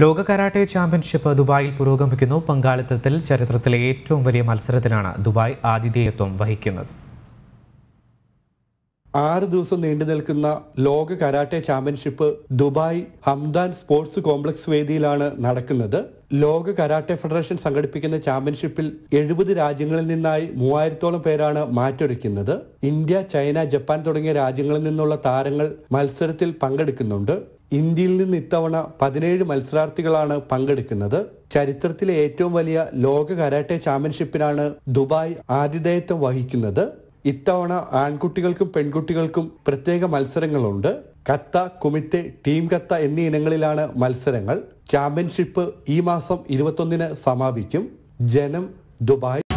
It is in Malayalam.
ലോക കരാട്ടെ ചാമ്പ്യൻഷിപ്പ് ദുബായിൽ പുരോഗമിക്കുന്നു പങ്കാളിത്തത്തിൽ ചരിത്രത്തിലെ ഏറ്റവും വലിയ മത്സരത്തിനാണ് ദുബായ് ആതിഥേയത്വം വഹിക്കുന്നത് ആറ് ദിവസം നീണ്ടു നിൽക്കുന്ന ലോക karate championship Dubai Hamdan sports complex വേദിയിലാണ് നടക്കുന്നത് ലോക കരാട്ടെ ഫെഡറേഷൻ സംഘടിപ്പിക്കുന്ന ചാമ്പ്യൻഷിപ്പിൽ എഴുപത് രാജ്യങ്ങളിൽ നിന്നായി മൂവായിരത്തോളം പേരാണ് മാറ്റൊരുക്കുന്നത് ഇന്ത്യ ചൈന ജപ്പാൻ തുടങ്ങിയ രാജ്യങ്ങളിൽ നിന്നുള്ള താരങ്ങൾ മത്സരത്തിൽ പങ്കെടുക്കുന്നുണ്ട് ഇന്ത്യയിൽ നിന്ന് ഇത്തവണ പതിനേഴ് മത്സരാർത്ഥികളാണ് പങ്കെടുക്കുന്നത് ചരിത്രത്തിലെ ഏറ്റവും വലിയ ലോക കരാട്ടെ ചാമ്പ്യൻഷിപ്പിനാണ് ദുബായ് ആതിഥേയത്വം വഹിക്കുന്നത് ഇത്തവണ ആൺകുട്ടികൾക്കും പെൺകുട്ടികൾക്കും പ്രത്യേക മത്സരങ്ങളുണ്ട് കത്ത കുമിത്തെ ടീം കത്ത എന്നീ ഇനങ്ങളിലാണ് മത്സരങ്ങൾ ചാമ്പ്യൻഷിപ്പ് ഈ മാസം ഇരുപത്തൊന്നിന് സമാപിക്കും ജനം ദുബായ്